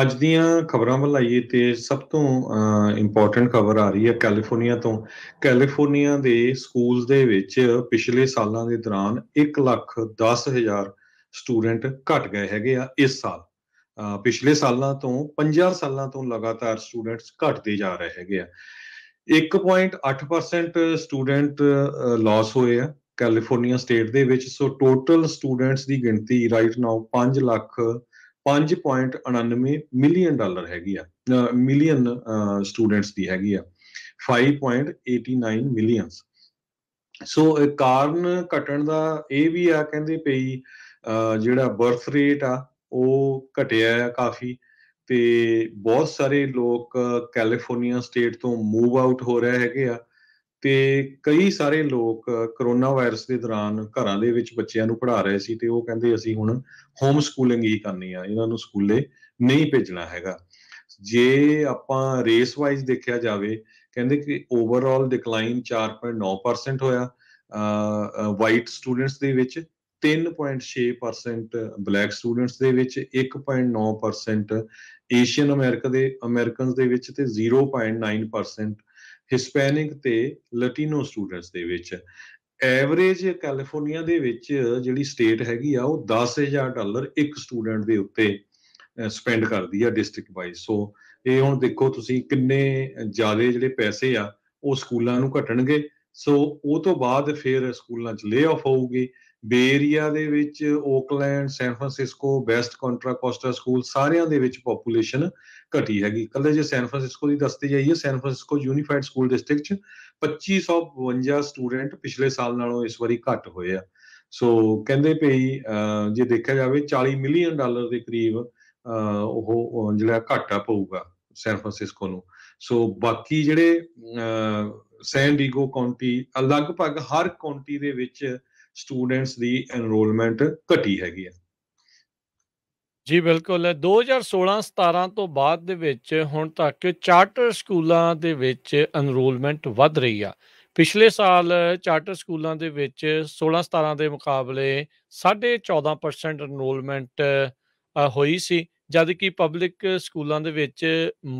ਅੱਜ ਦੀਆਂ ਖਬਰਾਂ ਵੱਲ ਆਈਏ ਤੇ ਸਭ ਤੋਂ ਇੰਪੋਰਟੈਂਟ ਖਬਰ ਆ ਰਹੀ ਹੈ ਕੈਲੀਫੋਰਨੀਆ ਤੋਂ ਕੈਲੀਫੋਰਨੀਆ ਦੇ ਸਕੂਲਸ ਦੇ ਵਿੱਚ ਪਿਛਲੇ ਸਾਲਾਂ ਦੇ ਦੌਰਾਨ 1 ਲੱਖ 10 ਹਜ਼ਾਰ ਸਟੂਡੈਂਟ ਘਟ ਗਏ ਹੈਗੇ ਆ ਇਸ ਸਾਲ ਪਿਛਲੇ ਸਾਲਾਂ ਤੋਂ 50 ਸਾਲਾਂ ਤੋਂ ਲਗਾਤਾਰ ਸਟੂਡੈਂਟਸ ਘਟਦੇ ਜਾ ਰਹੇ ਹੈਗੇ ਆ 1.8% ਸਟੂਡੈਂਟ ਲਾਸ ਹੋਏ ਆ ਕੈਲੀਫੋਰਨੀਆ ਸਟੇਟ ਦੇ ਵਿੱਚ ਸੋ ਟੋਟਲ ਸਟੂਡੈਂਟਸ ਦੀ ਗਿਣਤੀ right now 5 lakh 5.99 million dollar ਹੈਗੀ ਆ ਮਿਲੀਅਨ ਸਟੂਡੈਂਟਸ ਦੀ ਹੈਗੀ ਆ 5.89 ਮਿਲੀਅਨਸ ਸੋ ਕਾਰਨ ਘਟਣ ਦਾ ਇਹ ਵੀ ਆ ਕਹਿੰਦੇ ਪਈ ਜਿਹੜਾ ਬਰਥ ਰੇਟ ਆ ਉਹ ਘਟਿਆ ਆ ਕਾਫੀ ਤੇ ਬਹੁਤ ਸਾਰੇ ਲੋਕ ਕੈਲੀਫੋਰਨੀਆ ਸਟੇਟ ਤੋਂ ਮੂਵ ਆਊਟ ਹੋ ਰਹੇ ਹੈਗੇ ਆ ਤੇ ਕਈ ਸਾਰੇ ਲੋਕ ਕਰੋਨਾ ਵਾਇਰਸ ਦੇ ਦੌਰਾਨ ਘਰਾਂ ਦੇ ਵਿੱਚ ਬੱਚਿਆਂ ਨੂੰ ਪੜ੍ਹਾ ਰਹੇ ਸੀ ਤੇ ਉਹ ਕਹਿੰਦੇ ਅਸੀਂ ਹੁਣ ਹੋਮ ਸਕੂਲਿੰਗ ਹੀ ਕਰਨੀ ਆ ਇਹਨਾਂ ਨੂੰ ਸਕੂਲੇ ਨਹੀਂ ਭੇਜਣਾ ਹੈਗਾ ਜੇ ਆਪਾਂ ਰੇਸ ਵਾਈਜ਼ ਦੇਖਿਆ ਜਾਵੇ ਕਹਿੰਦੇ ਕਿ ਓਵਰਆਲ ਡਿਕਲਾਈਨ 4.9% ਹੋਇਆ ਵਾਈਟ ਸਟੂਡੈਂਟਸ ਦੇ ਵਿੱਚ 3.6% ਬਲੈਕ ਸਟੂਡੈਂਟਸ ਦੇ ਵਿੱਚ 1.9% ਏਸ਼ੀਅਨ ਅਮਰੀਕਾ ਦੇ ਅਮਰੀਕਨਸ ਦੇ ਵਿੱਚ ਤੇ 0.9% ਹਿਸਪੈਨਿਕ ਤੇ ਲੈਟਿਨੋ ਸਟੂਡੈਂਟਸ ਦੇ ਵਿੱਚ ਐਵਰੇਜ ਕੈਲੀਫੋਰਨੀਆ ਦੇ ਵਿੱਚ ਜਿਹੜੀ ਸਟੇਟ ਹੈਗੀ ਆ ਉਹ 10000 ਡਾਲਰ ਇੱਕ ਸਟੂਡੈਂਟ ਦੇ ਉੱਤੇ ਸਪੈਂਡ ਕਰਦੀ ਆ ਡਿਸਟ੍ਰਿਕਟ ਵਾਈਜ਼ ਸੋ ਇਹ ਹੁਣ ਦੇਖੋ ਤੁਸੀਂ ਕਿੰਨੇ ਜ਼ਿਆਦਾ ਜਿਹੜੇ ਪੈਸੇ ਆ ਉਹ ਸਕੂਲਾਂ ਨੂੰ ਘਟਣਗੇ ਸੋ ਉਹ ਤੋਂ ਬਾਅਦ ਫਿਰ ਸਕੂਲਾਂ 'ਚ ਲੇ ਆਫ ਹੋਊਗੀ ਬੇਰੀਆ ਦੇ ਵਿੱਚ Oakland San Francisco West Contra Costa school ਸਾਰਿਆਂ ਦੇ ਵਿੱਚ ਪੋਪੂਲੇਸ਼ਨ ਘਟੀ ਹੈਗੀ ਕੱਲੇ ਜੇ ਸੈਨ ਫਰਾਂਸਿਸਕੋ ਦੀ ਦੱਸਤੀ ਜਾਈਏ San Francisco unified school district ਚ 2552 ਸਟੂਡੈਂਟ ਪਿਛਲੇ ਸਾਲ ਨਾਲੋਂ ਇਸ ਵਾਰੀ ਘੱਟ ਹੋਏ ਆ ਸੋ ਕਹਿੰਦੇ ਪਈ ਜੇ ਦੇਖਿਆ ਜਾਵੇ 40 ਮਿਲੀਅਨ ਡਾਲਰ ਦੇ ਕਰੀਬ ਉਹ ਜਿਹੜਾ ਘਾਟਾ ਪਊਗਾ ਸੈਨ ਫਰਾਂਸਿਸਕੋ ਨੂੰ ਸੋ ਬਾਕੀ ਜਿਹੜੇ ਸੈਨ ਡੀਗੋ ਕਾਉਂਟੀ ਲਗਭਗ ਹਰ ਕਾਉਂਟੀ ਦੇ ਵਿੱਚ ਸਟੂਡੈਂਟਸ ਦੀ ਐਨਰੋਲਮੈਂਟ ਘਟੀ ਹੈਗੀ ਹੈ ਜੀ ਬਿਲਕੁਲ 2016-17 ਤੋਂ ਬਾਅਦ ਦੇ ਵਿੱਚ ਹੁਣ ਤੱਕ ਚਾਰਟਰ ਸਕੂਲਾਂ ਦੇ ਵਿੱਚ ਐਨਰੋਲਮੈਂਟ ਵੱਧ ਰਹੀ ਆ ਪਿਛਲੇ ਸਾਲ ਚਾਰਟਰ ਸਕੂਲਾਂ ਦੇ ਵਿੱਚ 16-17 ਦੇ ਮੁਕਾਬਲੇ 14.5% ਐਨਰੋਲਮੈਂਟ ਹੋਈ ਸੀ ਜਦ ਕਿ ਪਬਲਿਕ ਸਕੂਲਾਂ ਦੇ ਵਿੱਚ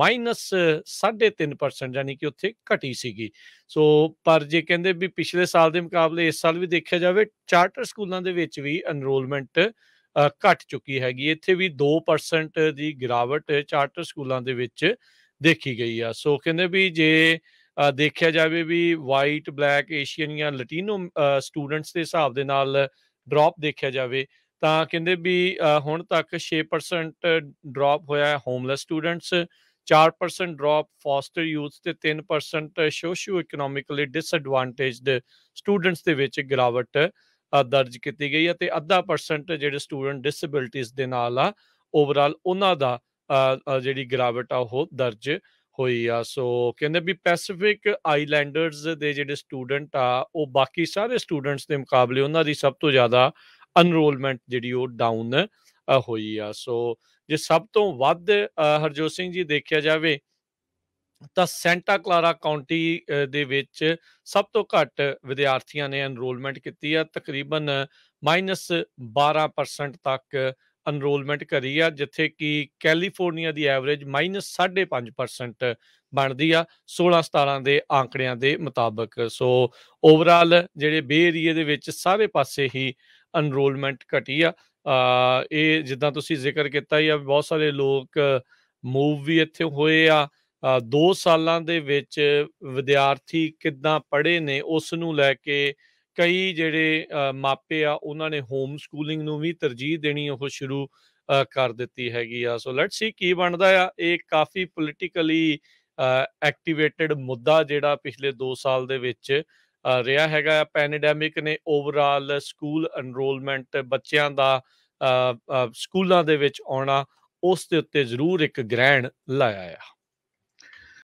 ਮਾਈਨਸ -3.5% ਯਾਨੀ ਕਿ ਉੱਥੇ ਘਟੀ ਸੀਗੀ ਸੋ ਪਰ ਜੇ ਕਹਿੰਦੇ ਵੀ ਪਿਛਲੇ ਸਾਲ ਦੇ ਮੁਕਾਬਲੇ ਇਸ ਸਾਲ ਵੀ ਦੇਖਿਆ ਜਾਵੇ ਚਾਰਟਰ ਸਕੂਲਾਂ ਦੇ ਵਿੱਚ ਵੀ ਅਨਰੋਲਮੈਂਟ ਘਟ ਚੁੱਕੀ ਹੈਗੀ ਇੱਥੇ ਵੀ 2% ਦੀ ਗਿਰਾਵਟ ਚਾਰਟਰ ਸਕੂਲਾਂ ਦੇ ਵਿੱਚ ਦੇਖੀ ਗਈ ਆ ਸੋ ਕਹਿੰਦੇ ਵੀ ਜੇ ਦੇਖਿਆ ਜਾਵੇ ਵੀ ਵਾਈਟ ਬਲੈਕ ਏਸ਼ੀਅਨ ਜਾਂ ਲੈਟਿਨੋ ਸਟੂਡੈਂਟਸ ਦੇ ਹਿਸਾਬ ਦੇ ਨਾਲ ਡ੍ਰੌਪ ਦੇਖਿਆ ਜਾਵੇ ਤਾਂ ਕਹਿੰਦੇ ਵੀ ਹੁਣ ਤੱਕ 6% ਡ੍ਰੌਪ ਹੋਇਆ ਹੈ homeless students 4% drop foster youth ਤੇ 3% ਸੋਸ਼ੀਓ ਇਕਨੋਮਿਕਲੀ ਡਿਸਐਡਵਾਂਟੇਜਡ ਸਟੂਡੈਂਟਸ ਦੇ ਵਿੱਚ ਗਿਰਾਵਟ ਦਰਜ ਕੀਤੀ ਗਈ ਹੈ ਤੇ ਅੱਧਾ ਪਰਸੈਂਟ ਜਿਹੜੇ ਸਟੂਡੈਂਟ ਡਿਸੇਬਿਲਟੀਜ਼ ਦੇ ਨਾਲ ਆ ਓਵਰਆਲ ਉਹਨਾਂ ਦਾ ਜਿਹੜੀ ਗਿਰਾਵਟ ਆ ਉਹ ਦਰਜ ਹੋਈ ਆ ਸੋ ਕਹਿੰਦੇ ਵੀ ਪੈਸੀਫਿਕ ਆਈਲੈਂਡਰਸ ਦੇ ਜਿਹੜੇ ਸਟੂਡੈਂਟ ਆ ਉਹ ਬਾਕੀ ਸਾਰੇ ਸਟੂਡੈਂਟਸ ਦੇ ਮੁਕਾਬਲੇ ਉਹਨਾਂ ਦੀ ਸਭ ਤੋਂ ਜ਼ਿਆਦਾ ਅਨਰੋਲਮੈਂਟ ਜਿਹੜੀ ਉਹ ਡਾਊਨ ਹੋਈ ਆ ਸੋ ਜੇ ਸਭ ਤੋਂ ਵੱਧ ਹਰਜੋਤ ਸਿੰਘ ਜੀ ਦੇਖਿਆ ਜਾਵੇ ਤਾਂ ਸੈਂਟਾ ਕਲਾਰਾ ਕਾਉਂਟੀ ਦੇ ਵਿੱਚ ਸਭ ਤੋਂ ਘੱਟ ਵਿਦਿਆਰਥੀਆਂ ਨੇ ਅਨਰੋਲਮੈਂਟ ਕੀਤੀ ਆ ਤਕਰੀਬਨ ਮਾਈਨਸ -12% ਤੱਕ ਅਨਰੋਲਮੈਂਟ ਕਰੀ ਆ ਜਿੱਥੇ ਕਿ ਕੈਲੀਫੋਰਨੀਆ ਦੀ ਐਵਰੇਜ ਮਾਈਨਸ -5.5% ਬਣਦੀ ਆ 16-17 ਦੇ ਆંકੜਿਆਂ ਦੇ ਮੁਤਾਬਕ ਸੋ ਓਵਰਆਲ ਜਿਹੜੇ ਬੇ ਏਰੀਆ ਦੇ ਵਿੱਚ ਸਾਰੇ ਪਾਸੇ ਹੀ ਅਨਰੋਲਮੈਂਟ ਘਟੀ ਆ ਇਹ ਜਿੱਦਾਂ ਤੁਸੀਂ ਜ਼ਿਕਰ ਕੀਤਾ ਹੀ ਆ ਬਹੁਤ ਸਾਰੇ ਲੋਕ ਮੂਵ ਵੀ ਇੱਥੇ ਹੋਏ ਆ 2 ਸਾਲਾਂ ਦੇ ਵਿੱਚ ਵਿਦਿਆਰਥੀ ਕਿੱਦਾਂ ਪੜ੍ਹੇ ਨੇ ਉਸ ਨੂੰ ਲੈ ਕੇ ਕਈ ਜਿਹੜੇ ਮਾਪੇ ਆ ਉਹਨਾਂ ਨੇ ਹੋਮ ਸਕੂਲਿੰਗ ਨੂੰ ਵੀ ਤਰਜੀਹ ਦੇਣੀ ਉਹ ਸ਼ੁਰੂ ਕਰ ਦਿੱਤੀ ਹੈਗੀ ਆ ਸੋ ਲੈਟਸ ਸੀ ਕੀ ਬਣਦਾ ਆ ਇਹ ਕਾਫੀ ਪੋਲਿਟਿਕਲੀ ਐਕਟੀਵੇਟਿਡ ਮੁੱਦਾ ਜਿਹੜਾ ਪਿਛਲੇ 2 ਸਾਲ ਦੇ ਵਿੱਚ ਰਿਹਾ ਹੈਗਾ ਪੈਨਡੈਮਿਕ ਨੇ ਓਵਰਆਲ ਸਕੂਲ ਅਨਰੋਲਮੈਂਟ ਬੱਚਿਆਂ ਦਾ ਸਕੂਲਾਂ ਦੇ ਵਿੱਚ ਆਉਣਾ ਉਸ ਦੇ ਉੱਤੇ ਜ਼ਰੂਰ ਇੱਕ ਗ੍ਰਹਿਣ ਲਾਇਆ ਆ